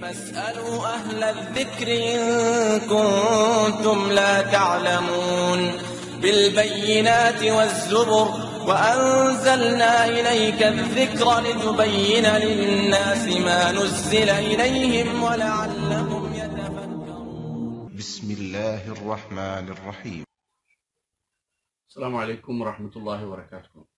فاسألوا أهل الذكر إن كنتم لا تعلمون بالبينات والزبر وأنزلنا إليك الذكر لتبين للناس ما نزل إليهم ولعلهم يتفكرون بسم الله الرحمن الرحيم السلام عليكم ورحمة الله وبركاته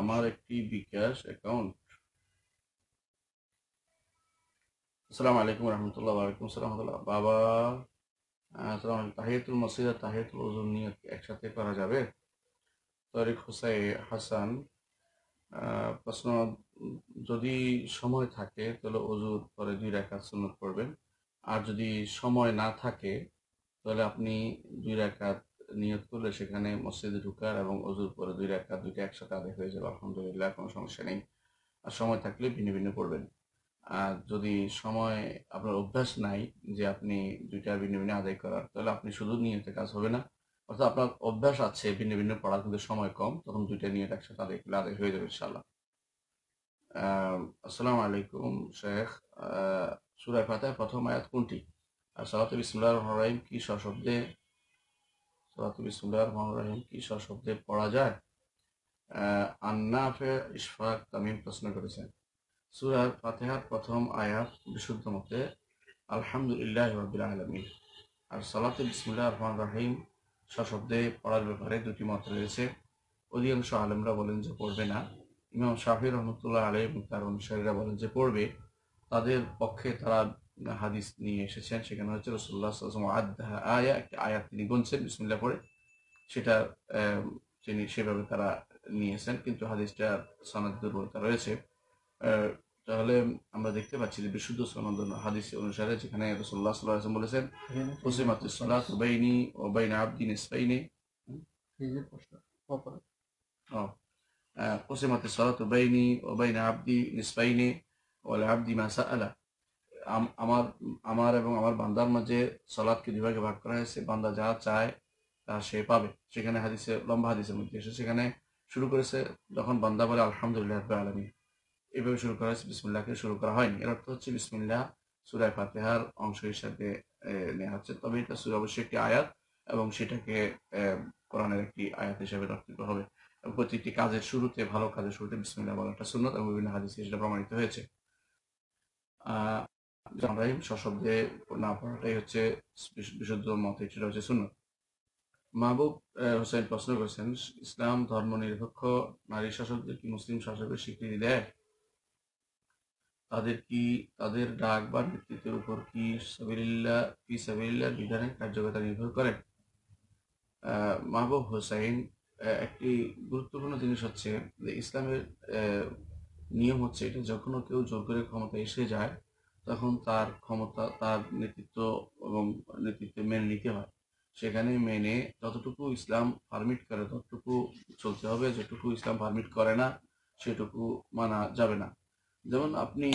আমার একটি বিকাশ অ্যাকাউন্ট আসসালামু আলাইকুম রহমতুল্লাহ ওয়ালাইকুম সালাম বাবা আসসালাম তাহিয়াতুল মসজিদ আর তাহিয়াতুল ওজুর নিয়ত একসাথে করা যাবে তরিক হুসাই হাসান প্রশ্ন যদি সময় থাকে তাহলে অজুর পরে দুই রাকাত সুন্নত পড়বেন আর যদি সময় না থাকে তাহলে আপনি দুই রাকাত নিয়োগ করলে সেখানে মসজিদে ঢুকার এবং অজুর পরে দুই রাখা দুইটা একসাথে আদায় হয়ে যাবে আলহামদুলিল্লাহ কোনো সমস্যা নেই আর সময় থাকলে ভিন্ন ভিন্ন পড়বেন আর যদি সময় আপনার অভ্যাস নাই যে আপনি দুইটা ভিন্ন ভিন্ন আদায় করার তাহলে আপনি শুধু নিয়তে কাজ হবে না অর্থাৎ আপনার অভ্যাস আছে ভিন্ন ভিন্ন পড়ার কিন্তু সময় কম তখন দুইটা নিয়ত একসাথে আদায় করলে আদায় হয়ে যাবে ইনশাল্লাহ আসসালামু আলাইকুম শেখ সুরায় ফাতে প্রথম আয়াত কোনটি আর সালাতে বিসমুল্লাহ রহিম কি সশব্দে সোলাতুল ইসুল্লাহ রহমান রহিম কি সশব্দে পড়া যায় আন্নাফে ইশফাক তামিম প্রশ্ন করেছেন সুরার ফাতেহার প্রথম আয়াত বিশুদ্ধ মতে আলহামদুলিল্লাহ রবিল আলমিন আর সালাতুল ইসমুল্লাহ রহমান রাহিম সশব্দে পড়ার ব্যাপারে দুটি মত রয়েছে অধিকাংশ আলেমরা বলেন যে পড়বে না ইমাম শাহির রহমতুল্লাহ আলম তার অনুসারীরা বলেন যে পড়বে তাদের পক্ষে তারা হাদিস নিয়ে এসেছেন সেখানে হচ্ছে রসুল্লাহ আসলাম আদাহা আয়া একটি আয়াত তিনি গুনছেন বিসমিল্লাহ পড়ে সেটা তিনি সেভাবে তারা নিয়েছেন কিন্তু হাদিসটা সনদ দুর্বলতা রয়েছে তাহলে আমরা দেখতে পাচ্ছি যে বিশুদ্ধ সনদ হাদিস অনুসারে যেখানে রাসূলুল্লাহ রসুল্লাহ সাল্লাহ আসলাম বলেছেন উসিমাতু সালাতু বাইনি ও বাইনা আবদিন ইসবাইনি ও قسمت الصلاة بيني وبين عبدي نصفين والعبد ما سأله আমার আমার এবং আমার বান্দার মাঝে সলাদকে দুভাগে ভাগ করা হয়েছে বান্দা যা চায় তা সে পাবে সেখানে হাদিসে লম্বা হাদিসের মধ্যে এসে সেখানে শুরু করেছে যখন বান্দা বলে আলহামদুলিল্লাহ আলমী এভাবে শুরু করা হয়েছে বিসমুল্লাহকে শুরু করা হয়নি এর অর্থ হচ্ছে বিসমুল্লাহ সুরায় ফাতেহার অংশ হিসাবে নেওয়া হচ্ছে তবে এটা সুরা অবশ্যই একটি আয়াত এবং সেটাকে কোরআনের একটি আয়াত হিসাবে রক্ষিত হবে প্রতিটি কাজের শুরুতে ভালো কাজের শুরুতে বিসমিল্লাহ বলাটা শূন্য এবং বিভিন্ন হাদিসে সেটা প্রমাণিত হয়েছে আহ জামাই সশব্দে না পড়াটাই হচ্ছে বিশুদ্ধ মতে সেটা হচ্ছে শূন্য মাহবুব হোসেন প্রশ্ন করেছেন ইসলাম ধর্ম নিরপেক্ষ নারী শাসকদের কি মুসলিম শাসকের স্বীকৃতি দেয় তাদের কি তাদের ডাক বা নেতৃত্বের উপর কি সাবিল্লা কি সাবিল্লার বিধানের কার্যকতা নির্ভর করে মাহবুব হোসাইন একটি গুরুত্বপূর্ণ জিনিস হচ্ছে যে ইসলামের নিয়ম হচ্ছে এটা যখনও কেউ জোর করে ক্ষমতা এসে যায় তখন তার ক্ষমতা তার নেতৃত্ব এবং নেতৃত্ব মেনে নিতে হয় সেখানে মেনে যতটুকু ইসলাম পারমিট করে ততটুকু চলতে হবে যেটুকু ইসলাম পারমিট করে না সেটুকু মানা যাবে না যেমন আপনি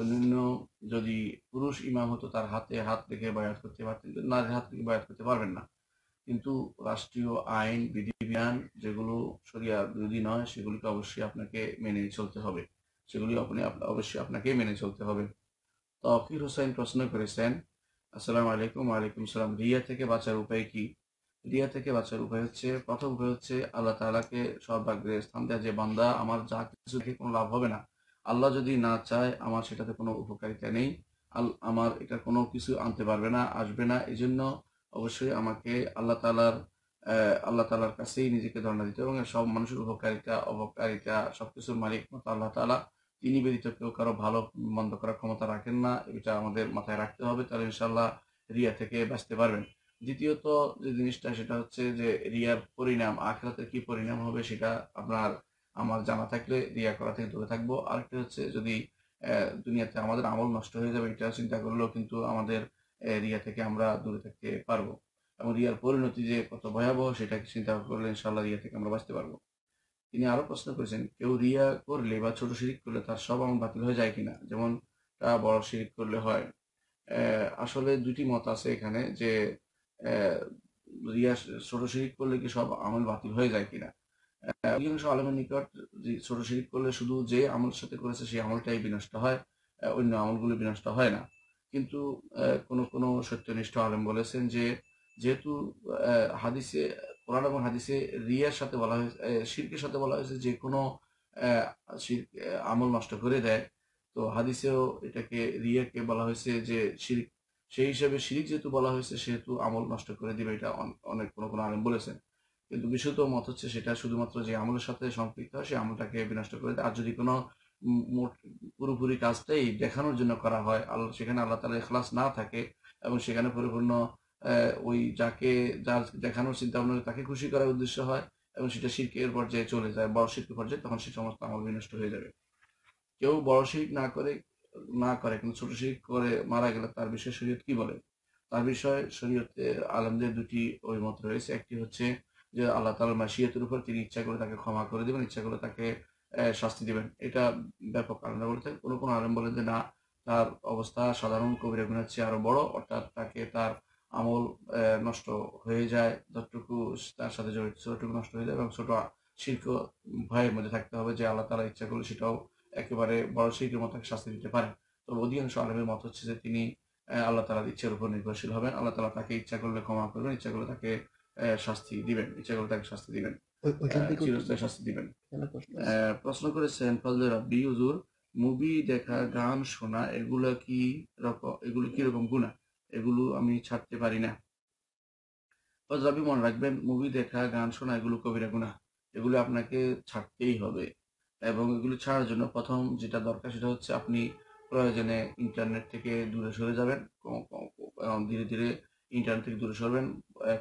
অন্যান্য যদি পুরুষ ইমাম হতো তার হাতে হাত রেখে বায়াত করতে পারতেন নারীর হাত রেখে বায়াত করতে পারবেন না কিন্তু রাষ্ট্রীয় আইন বিধিবিধান যেগুলো সরিয়া বিরোধী নয় সেগুলিকে অবশ্যই আপনাকে মেনে চলতে হবে সেগুলি আপনি অবশ্যই আপনাকে মেনে চলতে হবে তফির হোসেন প্রশ্ন করেছেন আসসালাম আলাইকুম আলাইকুম সালাম রিয়া থেকে বাঁচার উপায় কি রিয়া থেকে বাঁচার উপায় হচ্ছে প্রথম উপায় হচ্ছে আল্লাহ তালাকে সর্বাগ্রে স্থান দেওয়া যে বান্দা আমার যা কিছু থেকে কোনো লাভ হবে না আল্লাহ যদি না চায় আমার সেটাতে কোনো উপকারিতা নেই আল আমার এটা কোনো কিছু আনতে পারবে না আসবে না এই জন্য অবশ্যই আমাকে আল্লাহ তালার আল্লাহ তালার কাছেই নিজেকে ধর্ণা দিতে এবং সব মানুষের উপকারিতা অবকারিতা কিছুর মালিক মতো আল্লাহ তালা তিনি ব্যতীত কেউ কারো ভালো মন্দ করার ক্ষমতা রাখেন না এটা আমাদের মাথায় রাখতে হবে তাহলে ইনশাল্লাহ রিয়া থেকে বাঁচতে পারবেন দ্বিতীয়ত যে জিনিসটা সেটা হচ্ছে যে রিয়ার পরিণাম আখরাতের কি পরিণাম হবে সেটা আপনার আমার জানা থাকলে রিয়া করা থেকে দূরে থাকবো আরেকটা হচ্ছে যদি দুনিয়াতে আমাদের আমল নষ্ট হয়ে যাবে এটা চিন্তা করলেও কিন্তু আমাদের রিয়া থেকে আমরা দূরে থাকতে পারবো এবং রিয়ার পরিণতি যে কত ভয়াবহ সেটাকে চিন্তা করলে ইনশাল্লাহ রিয়া থেকে আমরা বাঁচতে পারবো তিনি আরও প্রশ্ন করেছেন কেউ রিয়া করলে বা ছোট শিরিক করলে তার সব আমল বাতিল হয়ে যায় কিনা যেমন তা বড় শিরিক করলে হয় আসলে দুটি মত আছে এখানে যে রিয়া ছোট শিরিক করলে কি সব আমল বাতিল হয়ে যায় কিনা অধিকাংশ আলমের নিকট ছোট শিরিক করলে শুধু যে আমল সাথে করেছে সেই আমলটাই বিনষ্ট হয় অন্য আমলগুলো বিনষ্ট হয় না কিন্তু কোনো কোনো সত্যনিষ্ঠ আলম বলেছেন যে যেহেতু হাদিসে কোরআন এবং হাদিসে রিয়ার সাথে বলা হয়েছে শিরকের সাথে বলা হয়েছে যে কোনো আমল নষ্ট করে দেয় তো হাদিসেও এটাকে রিয়াকে বলা হয়েছে যে শিরিক সেই হিসাবে শিরিক যেহেতু বলা হয়েছে সেহেতু আমল নষ্ট করে দিবে এটা অনেক কোনো কোনো আলেম বলেছেন কিন্তু বিশুদ্ধ মত হচ্ছে সেটা শুধুমাত্র যে আমলের সাথে সম্পৃক্ত হয় সেই আমলটাকে বিনষ্ট করে দেয় আর যদি কোনো মোট পুরোপুরি কাজটাই দেখানোর জন্য করা হয় আল্লাহ সেখানে আল্লাহ তালা এখলাস না থাকে এবং সেখানে পরিপূর্ণ ওই যাকে যার দেখানোর চিন্তা ভাবনা তাকে খুশি করার উদ্দেশ্য হয় এবং সেটা শিল্পের পর্যায়ে চলে যায় বড় শিল্পের পর্যায়ে তখন সেই সমস্ত আমল বিনষ্ট হয়ে যাবে কেউ বড় শিখ না করে না করে কিন্তু ছোট শিখ করে মারা গেলে তার বিষয়ে শরীয়ত কি বলে তার বিষয়ে শরীয়তে আলমদের দুটি ওই মত রয়েছে একটি হচ্ছে যে আল্লাহ তালা মাসিয়তের উপর তিনি ইচ্ছা করে তাকে ক্ষমা করে দেবেন ইচ্ছা করে তাকে শাস্তি দেবেন এটা ব্যাপক আলমরা থাকে কোনো কোনো আলম বলেন যে না তার অবস্থা সাধারণ কবিরা গুণাচ্ছে চেয়ে আরো বড় অর্থাৎ তাকে তার আমল নষ্ট হয়ে যায় যতটুকু তার সাথে জড়িত ছোটটুকু নষ্ট হয়ে যায় এবং ছোট শিল্প ভয়ের মধ্যে থাকতে হবে যে আল্লাহ তালা ইচ্ছা করলে সেটাও একেবারে বড় শিল্পের মতো শাস্তি দিতে পারেন তবে অধিকাংশ আলমের মত হচ্ছে যে তিনি আল্লাহ তালার ইচ্ছার উপর নির্ভরশীল হবেন আল্লাহ তালা তাকে ইচ্ছা করলে ক্ষমা করবেন ইচ্ছা করলে তাকে শাস্তি দিবেন ইচ্ছা করলে তাকে শাস্তি দিবেন শাস্তি দিবেন প্রশ্ন করেছেন ফজল রাব্বি হুজুর মুভি দেখা গান শোনা এগুলা কি রকম এগুলো কিরকম গুণা এগুলো আমি ছাড়তে পারি না পাঞ্জাবি মনে রাখবেন মুভি দেখা গান শোনা এগুলো কবিরা গুণা এগুলো আপনাকে ছাড়তেই হবে এবং এগুলো ছাড়ার জন্য প্রথম যেটা দরকার সেটা হচ্ছে আপনি প্রয়োজনে ইন্টারনেট থেকে দূরে সরে যাবেন ধীরে ধীরে ইন্টারনেট থেকে দূরে সরবেন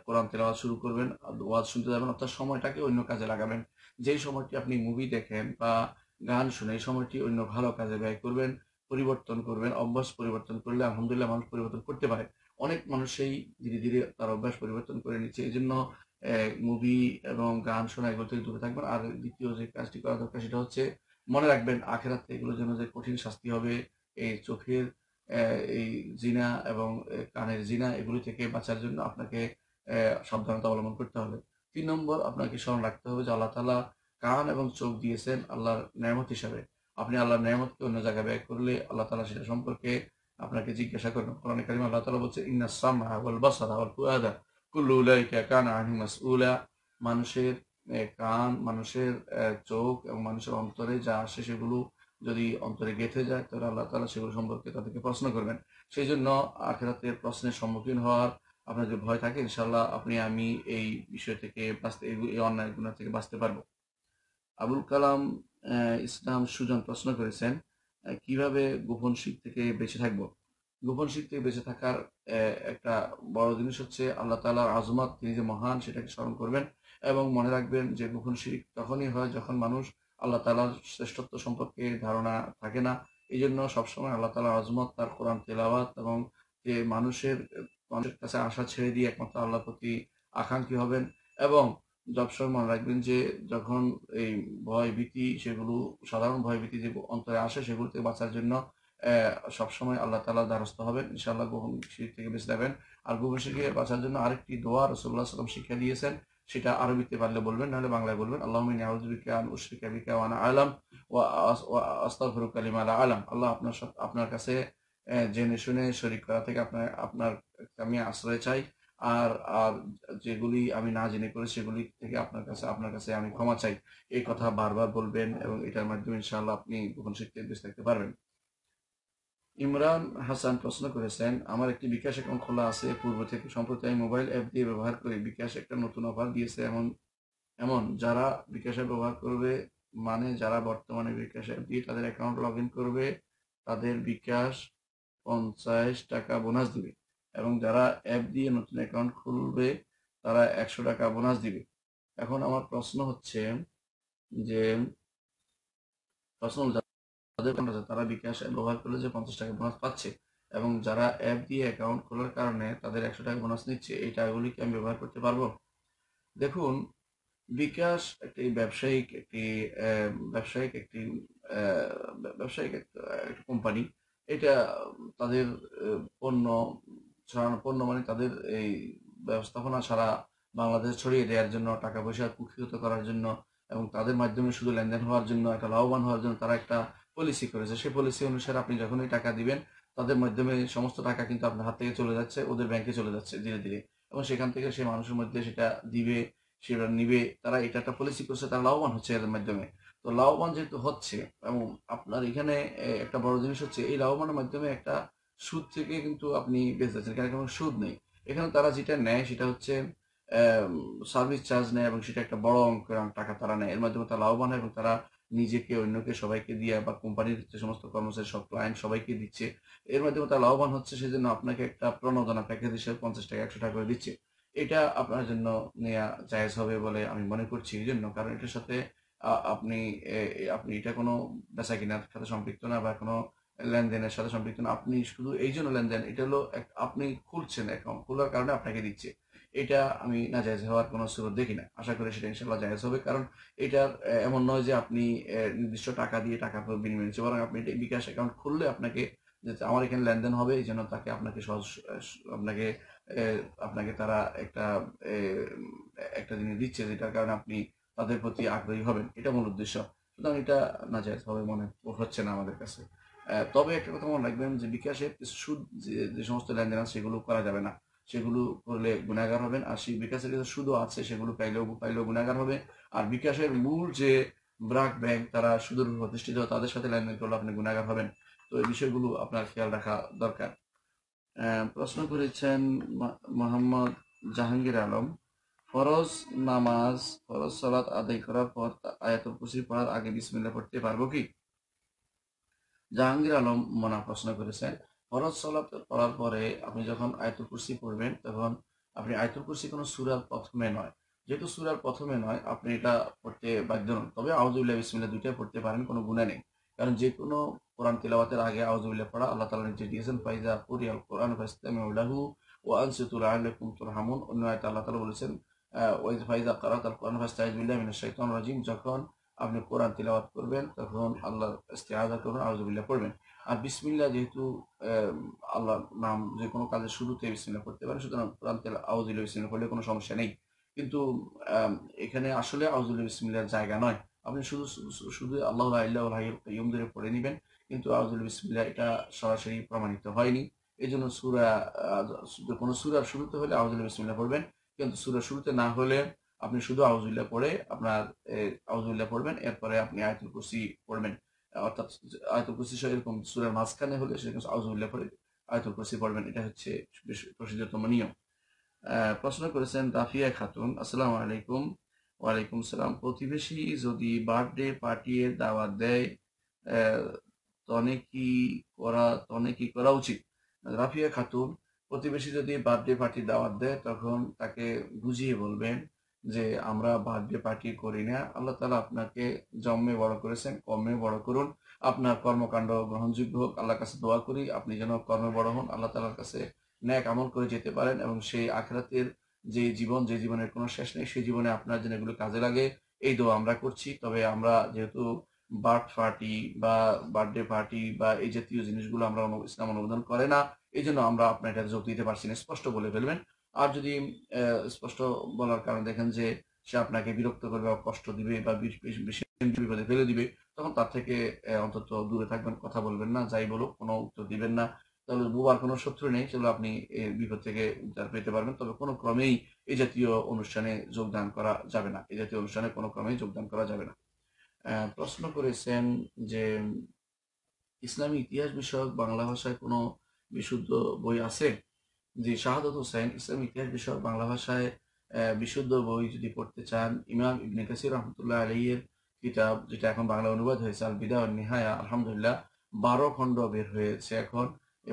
কোরআন তেলাওয়াজ শুরু করবেন ওয়াজ শুনতে যাবেন অর্থাৎ সময়টাকে অন্য কাজে লাগাবেন যেই সময়টি আপনি মুভি দেখেন বা গান শুনে এই সময়টি অন্য ভালো কাজে ব্যয় করবেন পরিবর্তন করবেন অভ্যাস পরিবর্তন করলে আলহামদুলিল্লাহ মানুষ পরিবর্তন করতে পারে অনেক মানুষই ধীরে ধীরে তার অভ্যাস পরিবর্তন করে নিচ্ছে এই জন্য মুভি এবং গান শোনা এগুলো থেকে দূরে থাকবেন আর দ্বিতীয় যে কাজটি করা দরকার সেটা হচ্ছে মনে রাখবেন আখেরাতে এগুলোর জন্য যে কঠিন শাস্তি হবে এই চোখের এই জিনা এবং কানের জিনা এগুলি থেকে বাঁচার জন্য আপনাকে সাবধানতা অবলম্বন করতে হবে তিন নম্বর আপনাকে স্মরণ রাখতে হবে যে আল্লাহ তালা কান এবং চোখ দিয়েছেন আল্লাহর নেমত হিসাবে আপনি আল্লাহর নেয়ামতকে অন্য জায়গায় ব্যয় করলে আল্লাহ তালা সেটা সম্পর্কে আপনাকে জিজ্ঞাসা করবেন কোরআন কালিম আল্লাহ তালা বলছে কান মানুষের কান মানুষের চোখ এবং মানুষের অন্তরে যা আসে সেগুলো যদি অন্তরে গেঁথে যায় তাহলে আল্লাহ তালা সেগুলো সম্পর্কে তাদেরকে প্রশ্ন করবেন সেই জন্য আখেরাতের প্রশ্নের সম্মুখীন হওয়ার আপনার যদি ভয় থাকে ইনশাল্লাহ আপনি আমি এই বিষয় থেকে বাঁচতে এই অন্যায় গুণা থেকে বাঁচতে পারবো আবুল কালাম ইসলাম সুজন প্রশ্ন করেছেন কিভাবে গোপন শিখ থেকে বেঁচে থাকব গোপন শিখ থেকে বেঁচে থাকার একটা বড় জিনিস হচ্ছে আল্লাহ তালার আজমত তিনি যে মহান সেটাকে স্মরণ করবেন এবং মনে রাখবেন যে গোপন শিখ তখনই হয় যখন মানুষ আল্লাহ তালার শ্রেষ্ঠত্ব সম্পর্কে ধারণা থাকে না এই জন্য সবসময় আল্লাহ তালা আজমত তার কোরআন তেলাওয়াত এবং যে মানুষের মানুষের কাছে আশা ছেড়ে দিয়ে একমাত্র আল্লাহ প্রতি আকাঙ্ক্ষী হবেন এবং সবসময় মনে রাখবেন যে যখন এই ভয় ভীতি সেগুলো সাধারণ ভয় ভীতি যে অন্তরে আসে সেগুলো থেকে বাঁচার জন্য সবসময় আল্লাহ তালা দ্বারস্থ হবেন ইনশাআল্লাহ গোহন শির থেকে বেঁচে যাবেন আর গোহন শিখে বাঁচার জন্য আরেকটি দোয়া রসুল্লাহ সাল্লাম শিক্ষা দিয়েছেন সেটা আরবিতে পারলে বলবেন নাহলে বাংলায় বলবেন আল্লাহ আউজবিকান উশরিকা ওয়া আলা আল্লাহ আপনার আপনার কাছে জেনে শুনে শরীর করা থেকে আপনার আপনার আমি আশ্রয় চাই আর আর যেগুলি আমি না জেনে করি সেগুলি থেকে আপনার কাছে আপনার কাছে আমি ক্ষমা চাই এই কথা বারবার বলবেন এবং এটার মাধ্যমে ইনশাল্লাহ আপনি গোপন শিখতে বেঁচে থাকতে পারবেন ইমরান হাসান প্রশ্ন করেছেন আমার একটি বিকাশ অ্যাকাউন্ট খোলা আছে পূর্ব থেকে সম্প্রতি আমি মোবাইল অ্যাপ দিয়ে ব্যবহার করি বিকাশ একটা নতুন অফার দিয়েছে এমন এমন যারা বিকাশে ব্যবহার করবে মানে যারা বর্তমানে বিকাশ অ্যাপ দিয়ে তাদের অ্যাকাউন্ট লগ করবে তাদের বিকাশ পঞ্চাশ টাকা বোনাস দিবে এবং যারা অ্যাপ দিয়ে নতুন অ্যাকাউন্ট খুলবে তারা একশো টাকা বোনাস দিবে এখন আমার প্রশ্ন হচ্ছে যে প্রশ্ন যাদের আছে তারা বিকাশ ব্যবহার করলে যে পঞ্চাশ টাকা বোনাস পাচ্ছে এবং যারা অ্যাপ দিয়ে অ্যাকাউন্ট খোলার কারণে তাদের একশো টাকা বোনাস নিচ্ছে এই টাকাগুলি কি আমি ব্যবহার করতে পারবো দেখুন বিকাশ একটি ব্যবসায়িক একটি ব্যবসায়িক একটি ব্যবসায়িক একটা কোম্পানি এটা তাদের পণ্য ছড়ানো পণ্য মানে তাদের এই ব্যবস্থাপনা সারা বাংলাদেশ ছড়িয়ে দেওয়ার জন্য টাকা পয়সা কুক্ষিগত করার জন্য এবং তাদের মাধ্যমে শুধু লেনদেন হওয়ার জন্য একটা লাভবান হওয়ার জন্য তারা একটা পলিসি করেছে সেই পলিসি অনুসারে আপনি যখনই টাকা দিবেন তাদের মাধ্যমে সমস্ত টাকা কিন্তু আপনার হাত থেকে চলে যাচ্ছে ওদের ব্যাংকে চলে যাচ্ছে ধীরে ধীরে এবং সেখান থেকে সেই মানুষের মধ্যে সেটা দিবে সেটা নিবে তারা এটা একটা পলিসি করছে তারা লাভবান হচ্ছে এদের মাধ্যমে তো লাভবান যেহেতু হচ্ছে এবং আপনার এখানে একটা বড় জিনিস হচ্ছে এই লাভবানের মাধ্যমে একটা সুদ থেকে কিন্তু আপনি বেঁচে যাচ্ছেন কারণ কোনো সুদ নেই এখানে তারা যেটা নেয় সেটা হচ্ছে সার্ভিস চার্জ নেয় এবং সেটা একটা বড় অঙ্কের টাকা তারা নেয় এর মাধ্যমে তারা লাভবান হয় এবং তারা নিজেকে অন্যকে সবাইকে দিয়ে বা কোম্পানির যে সমস্ত কর্মচারী সব ক্লায়েন্ট সবাইকে দিচ্ছে এর মাধ্যমে তারা লাভবান হচ্ছে সেজন্য আপনাকে একটা প্রণোদনা প্যাকেজ হিসেবে পঞ্চাশ টাকা একশো টাকা করে দিচ্ছে এটা আপনার জন্য নেওয়া জায়জ হবে বলে আমি মনে করছি এই জন্য কারণ এটার সাথে আপনি আপনি এটা কোনো বেচা কিনার সাথে সম্পৃক্ত না বা কোনো লেনদেনের সাথে সম্পৃক্ত না আপনি শুধু এই জন্য লেনদেন এটা হলো আপনি খুলছেন অ্যাকাউন্ট খোলার কারণে আপনাকে দিচ্ছে এটা আমি না জায়জ হওয়ার কোনো সুযোগ দেখি না আশা করি সেটা ইনশাল্লাহ জায়জ হবে কারণ এটার এমন নয় যে আপনি নির্দিষ্ট টাকা দিয়ে টাকা বিনিময় নিচ্ছে বরং আপনি এটা বিকাশ অ্যাকাউন্ট খুললে আপনাকে যে আমার এখানে লেনদেন হবে এই জন্য তাকে আপনাকে সহজ আপনাকে আপনাকে তারা একটা একটা জিনিস দিচ্ছে যেটার কারণে আপনি তাদের প্রতি আগ্রহী হবেন এটা মূল উদ্দেশ্য সুতরাং এটা না জায়জ হবে মনে হচ্ছে না আমাদের কাছে তবে একটা কথা মনে রাখবেন যে বিকাশের সুদ যে সমস্ত লেনদেন আছে সেগুলো করা যাবে না সেগুলো করলে গুণাগার হবেন আর সেই বিকাশের কিছু সুদও আছে সেগুলো পাইলেও পাইলেও গুণাগার হবে আর বিকাশের মূল যে ব্রাক ব্যাংক তারা সুদূর প্রতিষ্ঠিত তাদের সাথে লেনদেন করলে আপনি গুণাগার হবেন তো এই বিষয়গুলো আপনার খেয়াল রাখা দরকার প্রশ্ন করেছেন মোহাম্মদ জাহাঙ্গীর আলম ফরজ নামাজ ফরজ সালাত আদায় করার পর আয়াতুল কুসি পড়ার আগে বিসমিল্লা পড়তে পারবো কি জাহাঙ্গীর আলম মনা প্রশ্ন করেছেন ফরজ সলাপ করার পরে আপনি যখন আয়তুল কুরসি পড়বেন তখন আপনি আয়তুল কুরসি কোনো সুরার প্রথমে নয় যেহেতু সুরার প্রথমে নয় আপনি এটা পড়তে বাধ্য নন তবে আউজুল্লাহ ইসমিল্লা দুইটাই পড়তে পারেন কোনো গুণা নেই কারণ যে কোনো কোরআন তিলাবাতের আগে আউজুল্লাহ পড়া আল্লাহ তালা নিজে দিয়েছেন ফাইজা পুরিয়াল কোরআন ফাইস্তামিউলাহু ও আনসিতুল আহলেকুম কুমতুল হামুন অন্য আয়তা আল্লাহ তালা বলেছেন ওয়াইজ ফাইজা কারাত আল কোরআন ফাইস্তাহিদুল্লাহ মিনাশ শাইতান রাজিম যখন আপনি কোরআন তিলাবাত করবেন তখন আল্লাহ ইস্তেহাজা করবেন আউজবিল্লা পড়বেন আর বিসমিল্লা যেহেতু আল্লাহ নাম যে কোনো কাজের শুরুতে বিসমিল্লা পড়তে পারেন সুতরাং কোরআন তেলা আউজুল্লাহ বিসমিল্লা পড়লে কোনো সমস্যা নেই কিন্তু এখানে আসলে আউজুল্লাহ বিসমিল্লার জায়গা নয় আপনি শুধু শুধু আল্লাহ আল্লাহম ধরে পড়ে নেবেন কিন্তু আউজুল বিসমিল্লা এটা সরাসরি প্রমাণিত হয়নি এই জন্য সুরা কোনো সুরার শুরুতে হলে আউজুল্লাহ বিসমিল্লা পড়বেন কিন্তু সুরা শুরুতে না হলে আপনি শুধু আউজুল্লাহ পড়ে আপনার আউজুল্লাহ পড়বেন এরপরে আপনি আয়তুল কুসি পড়বেন অর্থাৎ আয়তুল কুসি এরকম সুরের মাঝখানে হলে সেরকম আউজুল্লাহ পড়ে আয়তুল কুসি পড়বেন এটা হচ্ছে প্রসিদ্ধতম নিয়ম প্রশ্ন করেছেন রাফিয়া খাতুন আসসালামু আলাইকুম ওয়ালাইকুম সালাম প্রতিবেশী যদি বার্থডে পার্টির দাওয়াত দেয় তনে কি করা তনে কি করা উচিত রাফিয়া খাতুন প্রতিবেশী যদি বার্থডে পার্টি দাওয়াত দেয় তখন তাকে বুঝিয়ে বলবেন যে আমরা বার্থডে পার্টি করি না আল্লাহ তালা আপনাকে জন্মে বড় করেছেন কর্মে বড় করুন আপনার কর্মকাণ্ড গ্রহণযোগ্য হোক আল্লাহর কাছে দোয়া করি আপনি যেন কর্মে বড় হন আল্লাহ তালার কাছে ন্যাক আমল করে যেতে পারেন এবং সেই আখরাতের যে জীবন যে জীবনের কোনো শেষ নেই সেই জীবনে আপনার যেন এগুলো কাজে লাগে এই দোয়া আমরা করছি তবে আমরা যেহেতু বার্থ পার্টি বা বার্থডে পার্টি বা এই জাতীয় জিনিসগুলো আমরা ইসলাম অনুমোদন করে না এই জন্য আমরা আপনার এটা যোগ দিতে পারছি না স্পষ্ট বলে ফেলবেন আর যদি স্পষ্ট বলার কারণে দেখেন যে সে আপনাকে বিরক্ত করবে বা কষ্ট দিবে বা বেশি বিপদে ফেলে দিবে তখন তার থেকে অন্তত দূরে থাকবেন কথা বলবেন না যাই বলো কোনো উত্তর দিবেন না তাহলে বুবার কোনো শত্রু নেই সেগুলো আপনি বিপদ থেকে উদ্ধার পেতে পারবেন তবে কোনো ক্রমেই এই জাতীয় অনুষ্ঠানে যোগদান করা যাবে না এই জাতীয় অনুষ্ঠানে কোনো ক্রমেই যোগদান করা যাবে না প্রশ্ন করেছেন যে ইসলামী ইতিহাস বিষয়ক বাংলা ভাষায় কোনো বিশুদ্ধ বই আছে জি শাহাদত হুসাইন ইসলাম ইতিহাস বিষয়ক বাংলা ভাষায় বিশুদ্ধ বই যদি পড়তে চান ইমাম ইবনে কাসির রহমতুল্লাহ আলহের কিতাব যেটা এখন বাংলা অনুবাদ হয়েছে আল বিদা নিহায়া আলহামদুলিল্লাহ বারো খণ্ড বের হয়েছে এখন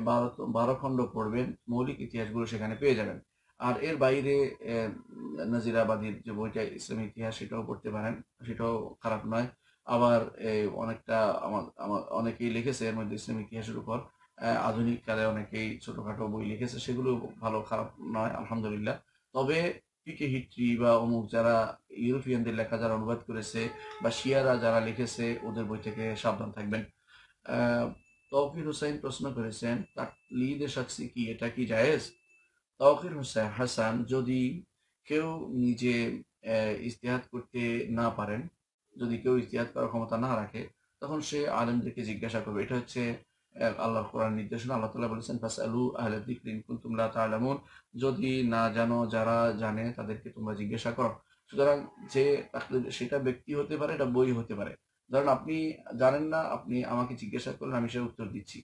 বারো বারো খণ্ড পড়বেন মৌলিক ইতিহাসগুলো সেখানে পেয়ে যাবেন আর এর বাইরে নাজিরাবাদীর যে বইটা ইসলাম ইতিহাস সেটাও পড়তে পারেন সেটাও খারাপ নয় আবার অনেকটা আমার আমার অনেকেই লিখেছে এর মধ্যে ইসলাম ইতিহাসের উপর আধুনিক কালে অনেকেই ছোটখাটো বই লিখেছে সেগুলো ভালো খারাপ নয় আলহামদুলিল্লাহ তবে পিকে হিট্রি বা অমুক যারা ইউরোপিয়ানদের লেখা যারা অনুবাদ করেছে বা শিয়ারা যারা লিখেছে ওদের বই থেকে সাবধান থাকবেন তৌকির হুসাইন প্রশ্ন করেছেন তার তাকলিদে সাক্ষি কি এটা কি জায়েজ তৌকির হুসাইন হাসান যদি কেউ নিজে ইস্তেহাত করতে না পারেন যদি কেউ ইস্তেহাত করার ক্ষমতা না রাখে তখন সে আলেমদেরকে জিজ্ঞাসা করবে এটা হচ্ছে আল্লাহ কোরআন নির্দেশনা আল্লাহ তালা বলেছেন ফাস আলু আহলে দিকরিন কুন্তুমলা তালামুন যদি না জানো যারা জানে তাদেরকে তোমরা জিজ্ঞাসা করো সুতরাং যে সেটা ব্যক্তি হতে পারে এটা বই হতে পারে ধরেন আপনি জানেন না আপনি আমাকে জিজ্ঞাসা করলেন আমি সে উত্তর দিচ্ছি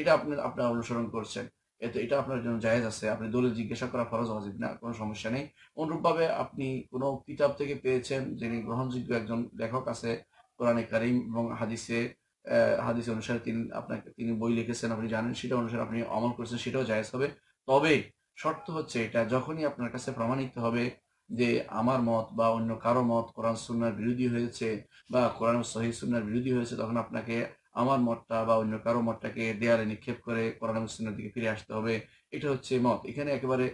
এটা আপনি আপনার অনুসরণ করছেন এতে এটা আপনার জন্য জায়েজ আছে আপনি দলে জিজ্ঞাসা করা ফরজ ওয়াজিব না কোনো সমস্যা নেই অনুরূপভাবে আপনি কোনো কিতাব থেকে পেয়েছেন যিনি গ্রহণযোগ্য একজন লেখক আছে কোরআনে কারিম এবং হাদিসে হাদিস অনুসারে তিনি আপনাকে তিনি বই লিখেছেন আপনি জানেন সেটা অনুসারে আপনি অমল করেছেন সেটাও জায়েজ হবে তবে শর্ত হচ্ছে এটা যখনই আপনার কাছে প্রমাণিত হবে যে আমার মত বা অন্য কারো মত কোরআন সুন্নার বিরোধী হয়েছে বা কোরআন সহি সুন্নার বিরোধী হয়েছে তখন আপনাকে আমার মতটা বা অন্য কারো মতটাকে দেয়ালে নিক্ষেপ করে কোরআন সুন্নার দিকে ফিরে আসতে হবে এটা হচ্ছে মত এখানে একেবারে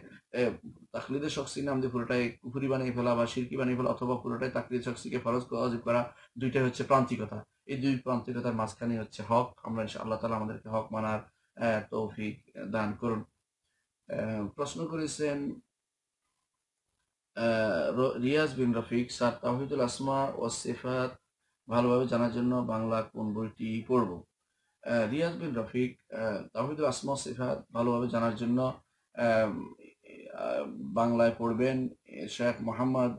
তাকলিদের শক্সির নাম দিয়ে পুরোটাই কুফুরি বানিয়ে ফেলা বা শিরকি বানিয়ে ফেলা অথবা পুরোটাই তাকলিদ শক্তিকে ফরজ করা দুইটাই হচ্ছে প্রান্তিকতা এই দুই প্রান্তিকতার মাঝখানে হচ্ছে হক আমরা আল্লাহ তালা আমাদেরকে হক মানার তৌফিক দান করুন প্রশ্ন করেছেন রিয়াজ বিন রফিক স্যার তাহিদুল আসমা ও সেফাত ভালোভাবে জানার জন্য বাংলা কোন বইটি পড়ব রিয়াজ বিন রফিক তাহিদুল আসমা সেফাত ভালোভাবে জানার জন্য বাংলায় পড়বেন শেখ মোহাম্মদ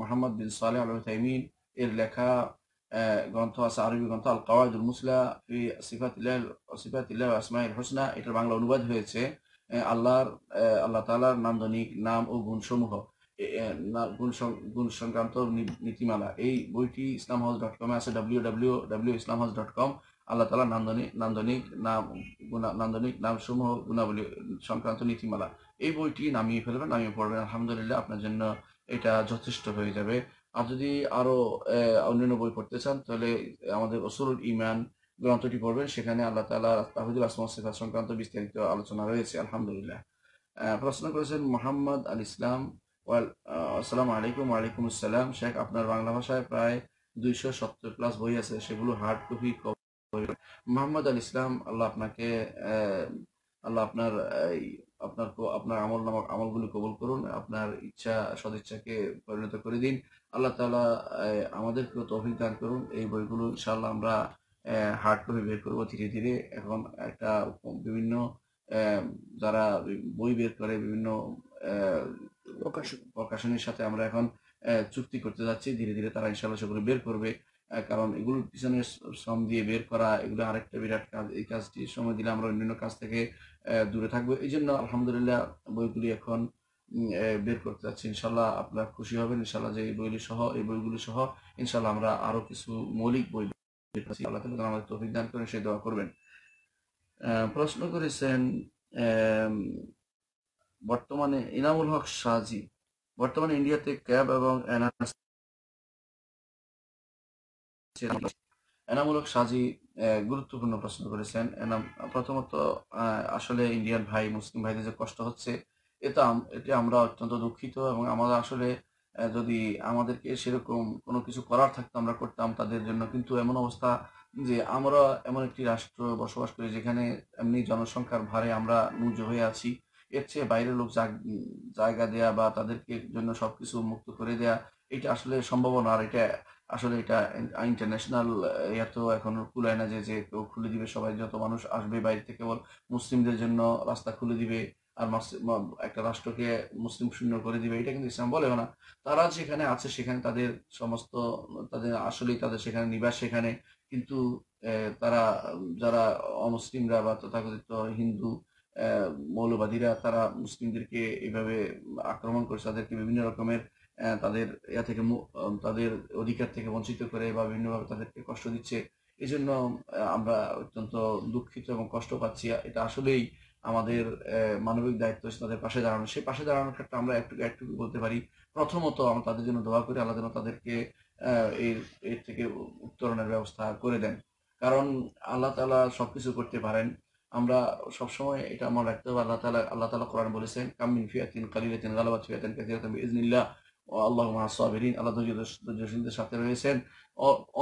মোহাম্মদ বিন সালে আল তাইমিন এর লেখা গ্রন্থ আছে আরবি গ্রন্থ আল কাওয়ায়দুল মুসলা ফি সিফাতিল্লাহ সিফাতিল্লাহ আসমাইল হোসনা এটার বাংলা অনুবাদ হয়েছে আল্লাহর আল্লাহ তালার নান্দনিক নাম ও গুণসমূহ গুণ সংক্রান্ত নীতিমালা এই বইটি ইসলাম হাউস ডট কমে আছে W W W Islam house dot com আল্লাহ তালা নান্দনিক নান্দনিক নাম নান্দনিক নামসমূহ গুণাবলী সংক্রান্ত নীতিমালা এই বইটি নামিয়ে ফেলবেন নামিয়ে পড়বেন আলহামদুলিল্লাহ আপনার জন্য এটা যথেষ্ট হয়ে যাবে আর যদি আরো অন্যান্য বই পড়তে চান তাহলে আমাদের ওসুল ইমান গ্রন্থটি পড়বেন সেখানে আল্লাহ তালা তাহিদুল আসমা সেফা সংক্রান্ত বিস্তারিত আলোচনা রয়েছে আলহামদুলিল্লাহ প্রশ্ন করেছেন মোহাম্মদ আল ইসলাম আসসালাম আলাইকুম ওয়ালাইকুম আসসালাম শেখ আপনার বাংলা ভাষায় প্রায় দুইশো সত্তর প্লাস বই আছে সেগুলো হার্ড কপি মোহাম্মদ আল ইসলাম আল্লাহ আপনাকে আল্লাহ আপনার আপনার আপনার আমল নামক আমলগুলি কবুল করুন আপনার ইচ্ছা সদিচ্ছাকে পরিণত করে দিন আল্লাহ তালা আমাদেরকেও তফিক দান করুন এই বইগুলো ইনশাল্লাহ আমরা হার্ড কপি বের করবো ধীরে ধীরে এখন একটা বিভিন্ন যারা বই বের করে বিভিন্ন প্রকাশনীর সাথে আমরা এখন চুক্তি করতে যাচ্ছি ধীরে ধীরে তারা ইনশাল্লাহ সেগুলো বের করবে কারণ এগুলোর পিছনে শ্রম দিয়ে বের করা এগুলো আরেকটা বিরাট কাজ এই কাজটি সময় দিলে আমরা অন্যান্য কাজ থেকে দূরে থাকবো এই জন্য আলহামদুলিল্লাহ বইগুলি এখন বের করতে চাচ্ছি ইনশাল্লাহ আপনারা খুশি হবেন ইনশাল্লাহ যে এই বইগুলি সহ এই বইগুলি সহ ইনশাল্লাহ আমরা আরো কিছু মৌলিক বই আল্লাহ তালা আমাদের তৌফিক দান করে সে দেওয়া করবেন প্রশ্ন করেছেন বর্তমানে ইনামুল হক সাজি বর্তমানে ইন্ডিয়াতে ক্যাব এবং এনামূলক সাজি গুরুত্বপূর্ণ প্রশ্ন করেছেন এনাম প্রথমত আসলে ইন্ডিয়ান ভাই মুসলিম ভাইদের যে কষ্ট হচ্ছে এটা এটি আমরা অত্যন্ত দুঃখিত এবং আমাদের আসলে যদি আমাদেরকে সেরকম কোনো কিছু করার থাকতো আমরা করতাম তাদের জন্য কিন্তু এমন অবস্থা যে আমরা এমন একটি রাষ্ট্র বসবাস করি যেখানে এমনি জনসংখ্যার ভারে আমরা নুজ হয়ে আছি এর চেয়ে বাইরের লোক জায়গা দেয়া বা তাদেরকে জন্য সবকিছু মুক্ত করে দেয়া এটা আসলে না আর এটা আসলে এটা ইন্টারন্যাশনাল এত এখন খুলে না যে কেউ খুলে দিবে সবাই যত মানুষ আসবে বাইরে থেকে কেবল মুসলিমদের জন্য রাস্তা খুলে দিবে আর একটা রাষ্ট্রকে মুসলিম শূন্য করে দিবে এটা কিন্তু ইসলাম বলেও না তারা যেখানে আছে সেখানে তাদের সমস্ত তাদের আসলেই তাদের সেখানে নিবাস সেখানে কিন্তু তারা যারা অমুসলিমরা বা তথাকথিত হিন্দু মৌলবাদীরা তারা মুসলিমদেরকে এইভাবে আক্রমণ করেছে তাদেরকে বিভিন্ন রকমের তাদের ইয়া থেকে তাদের অধিকার থেকে বঞ্চিত করে বা বিভিন্নভাবে তাদেরকে কষ্ট দিচ্ছে জন্য আমরা অত্যন্ত দুঃখিত এবং কষ্ট পাচ্ছি এটা আসলেই আমাদের মানবিক দায়িত্ব হচ্ছে তাদের পাশে দাঁড়ানো সেই পাশে দাঁড়ানোর ক্ষেত্রে আমরা একটু একটুকু বলতে পারি প্রথমত আমরা তাদের জন্য দোয়া করি আল্লাহ যেন তাদেরকে এর এর থেকে উত্তরণের ব্যবস্থা করে দেন কারণ আল্লাহ তালা সবকিছু করতে পারেন আমরা সবসময় এটা মনে রাখতে হবে আল্লাহ তালা আল্লাহ তালা কোরআন বলেছেন কামিন ফিয়াতিন কালিলাতিন গালাবাত ফিয়াতিন কাজিয়াতিন ইজনিল্লাহ ও আল্লাহ মাহাসাবিরিন আল্লাহ ধৈর্যশীলদের সাথে রয়েছেন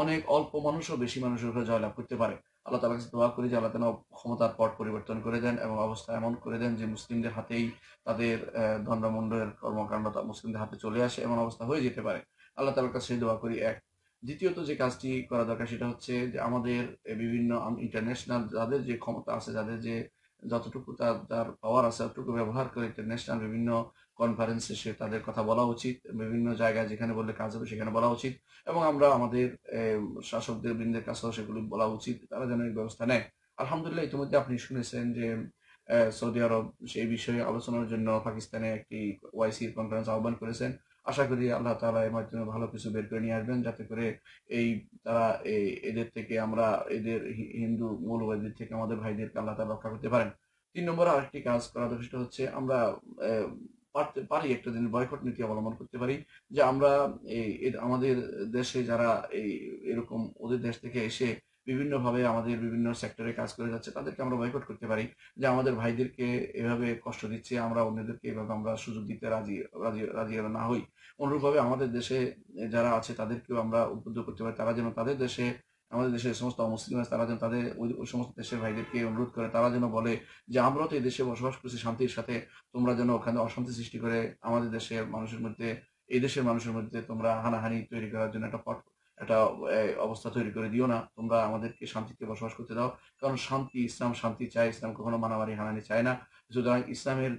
অনেক অল্প মানুষও বেশি মানুষের উপরে জয়লাভ করতে পারে আল্লাহ তালা কাছে দোয়া করি যে আল্লাহ তালা ক্ষমতার পট পরিবর্তন করে দেন এবং অবস্থা এমন করে দেন যে মুসলিমদের হাতেই তাদের দণ্ডমণ্ডের কর্মকাণ্ড মুসলিমদের হাতে চলে আসে এমন অবস্থা হয়ে যেতে পারে আল্লাহ তালার কাছে দোয়া করি এক দ্বিতীয়ত যে কাজটি করা দরকার সেটা হচ্ছে যে আমাদের বিভিন্ন ইন্টারন্যাশনাল যাদের যে ক্ষমতা আছে যাদের যে যতটুকু তার তার পাওয়ার আছে ততটুকু ব্যবহার করে ইন্টারন্যাশনাল বিভিন্ন কনফারেন্সে সে তাদের কথা বলা উচিত বিভিন্ন জায়গায় যেখানে বললে কাজ হবে সেখানে বলা উচিত এবং আমরা আমাদের শাসকদের বৃন্দের কাছেও সেগুলি বলা উচিত তারা যেন এই ব্যবস্থা নেয় আলহামদুলিল্লাহ ইতিমধ্যে আপনি শুনেছেন যে সৌদি আরব সেই বিষয়ে আলোচনার জন্য পাকিস্তানে একটি ওয়াইসি কনফারেন্স আহ্বান করেছেন আশা করি আল্লাহ তালা এর মাধ্যমে ভালো কিছু বের করে নিয়ে আসবেন যাতে করে এই তারা এদের থেকে আমরা এদের হিন্দু মৌলবাদীদের থেকে আমাদের ভাইদেরকে আল্লাহ তালা রক্ষা করতে পারেন তিন নম্বর আরেকটি কাজ করা যথেষ্ট হচ্ছে আমরা পারতে পারি একটা দিন বয়কট নীতি অবলম্বন করতে পারি যে আমরা এই আমাদের দেশে যারা এই এরকম ওদের দেশ থেকে এসে বিভিন্নভাবে আমাদের বিভিন্ন সেক্টরে কাজ করে যাচ্ছে তাদেরকে আমরা বয়কট করতে পারি যে আমাদের ভাইদেরকে এভাবে কষ্ট দিচ্ছে আমরা অন্যদেরকে এভাবে আমরা সুযোগ দিতে রাজি রাজি রাজি না হই অনুরূপভাবে আমাদের দেশে যারা আছে তাদেরকেও আমরা উদ্বুদ্ধ করতে পারি তারা যেন তাদের দেশে আমাদের দেশের সমস্ত অমুসলিম আছে তারা যেন তাদের ওই সমস্ত দেশের ভাইদেরকে অনুরোধ করে তারা যেন বলে যে আমরা তো এই দেশে বসবাস করছি শান্তির সাথে তোমরা যেন ওখানে অশান্তি সৃষ্টি করে আমাদের দেশের মানুষের মধ্যে এই দেশের মানুষের মধ্যে তোমরা হানাহানি তৈরি করার জন্য একটা পট একটা অবস্থা তৈরি করে দিও না তোমরা আমাদেরকে শান্তিতে বসবাস করতে দাও কারণ শান্তি ইসলাম শান্তি চায় ইসলাম কখনো মানামারি হানানি চায় না সুতরাং ইসলামের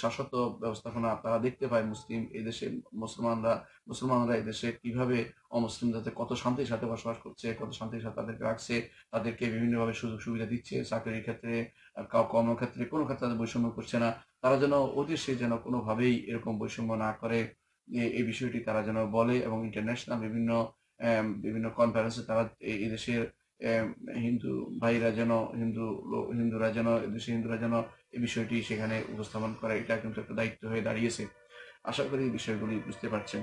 শাসত ব্যবস্থাপনা আপনারা দেখতে পায় মুসলিম এদেশে মুসলমানরা মুসলমানরা এদেশে কিভাবে অমুসলিম যাতে কত শান্তির সাথে বসবাস করছে কত শান্তির সাথে তাদেরকে রাখছে তাদেরকে বিভিন্নভাবে সুযোগ সুবিধা দিচ্ছে চাকরির ক্ষেত্রে কর্মক্ষেত্রে কোনো ক্ষেত্রে তাদের বৈষম্য করছে না তারা যেন ওদেশে যেন কোনোভাবেই এরকম বৈষম্য না করে এই বিষয়টি তারা যেন বলে এবং ইন্টারন্যাশনাল বিভিন্ন বিভিন্ন কনফারেন্সে তারা এই এদেশের হিন্দু ভাইরা যেন হিন্দু হিন্দুরা যেন দেশে হিন্দুরা যেন এই বিষয়টি সেখানে উপস্থাপন করে এটা কিন্তু একটা দায়িত্ব হয়ে দাঁড়িয়েছে আশা করি বিষয়গুলি বুঝতে পারছেন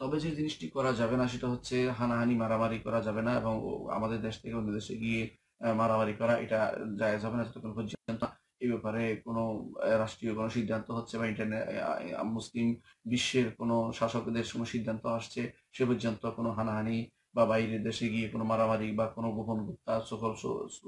তবে যে জিনিসটি করা যাবে না সেটা হচ্ছে হানাহানি মারামারি করা যাবে না এবং আমাদের দেশ থেকে অন্য দেশে গিয়ে মারামারি করা এটা যায় যাবে না যতক্ষণ পর্যন্ত এই ব্যাপারে কোনো রাষ্ট্রীয় কোনো সিদ্ধান্ত হচ্ছে বা ইন্টারন্যাশনাল মুসলিম বিশ্বের কোনো শাসকদের কোনো সিদ্ধান্ত আসছে সে পর্যন্ত কোনো হানাহানি বা বাইরের দেশে গিয়ে কোনো মারামারি বা কোনো গোপন গুপ্তা সকল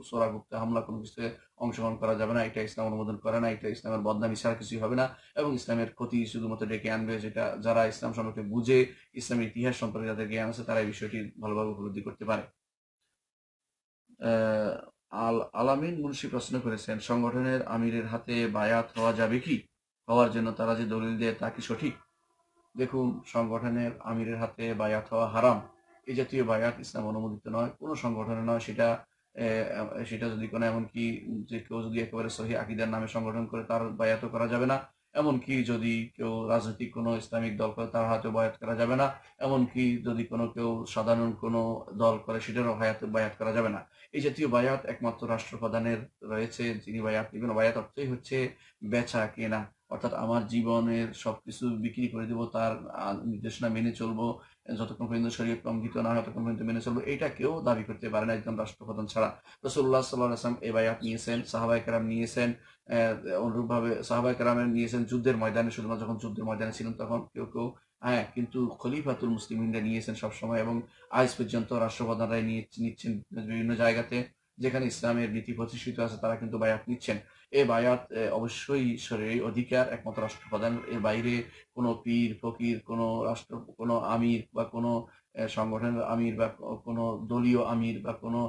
সোরা গুপ্তা হামলা কোনো কিছুতে অংশগ্রহণ করা যাবে না এটা ইসলাম অনুমোদন করে না এটা ইসলামের বদনামি ছাড়া কিছুই হবে না এবং ইসলামের ক্ষতি শুধুমাত্র ডেকে আনবে যেটা যারা ইসলাম সম্পর্কে বুঝে ইসলামের ইতিহাস সম্পর্কে যাদের জ্ঞান আছে তারা এই বিষয়টি ভালোভাবে উপলব্ধি করতে পারে আল আলামিন মুন্সি প্রশ্ন করেছেন সংগঠনের আমিরের হাতে বায়াত হওয়া যাবে কি হওয়ার জন্য তারা যে দলিল দেয় তা কি সঠিক দেখুন সংগঠনের আমিরের হাতে বায়াত হওয়া হারাম এই জাতীয় বায়াত ইসলাম অনুমোদিত নয় কোনো সংগঠনে নয় সেটা সেটা যদি কোনো এমনকি যে কেউ যদি একেবারে সহি আকিদার নামে সংগঠন করে তার বায়াত করা যাবে না এমনকি যদি কেউ রাজনৈতিক কোনো ইসলামিক দল করে তার হাতে বায়াত করা যাবে না এমনকি যদি কোনো কেউ সাধারণ কোনো দল করে সেটারও হায়াত বায়াত করা যাবে না এই জাতীয় বায়াত একমাত্র রাষ্ট্রপ্রধানের রয়েছে যিনি বায়াত নেবেন বায়াত অর্থই হচ্ছে বেচা কেনা অর্থাৎ আমার জীবনের সবকিছু বিক্রি করে দেব তার নির্দেশনা মেনে চলবো যতক্ষণ পর্যন্ত শরীর অঙ্গিত না হয় ততক্ষণ পর্যন্ত মেনে চলবো এটা কেউ দাবি করতে পারে না একদম রাষ্ট্রপ্রধান ছাড়া রসুল্লাহ সাল্লাহ আসলাম এ বায়াত নিয়েছেন কারাম নিয়েছেন অনুরূপভাবে সাহাবাইকার নিয়েছেন যুদ্ধের ময়দানে শুধুমাত্র যখন যুদ্ধের ময়দানে ছিলেন তখন কেউ কেউ হ্যাঁ কিন্তু খলিফাতুল মুসলিমরা নিয়েছেন সবসময় এবং আজ পর্যন্ত রাষ্ট্রপ্রধানরাই নিয়ে নিচ্ছেন বিভিন্ন জায়গাতে যেখানে ইসলামের নীতি প্রতিষ্ঠিত আছে তারা কিন্তু বায়াত নিচ্ছেন এ বায়াত অবশ্যই ঈশ্বরের অধিকার একমাত্র রাষ্ট্রপ্রধান এর বাইরে কোনো পীর ফকির কোনো রাষ্ট্র কোনো আমির বা কোনো সংগঠনের আমির বা কোনো দলীয় আমির বা কোনো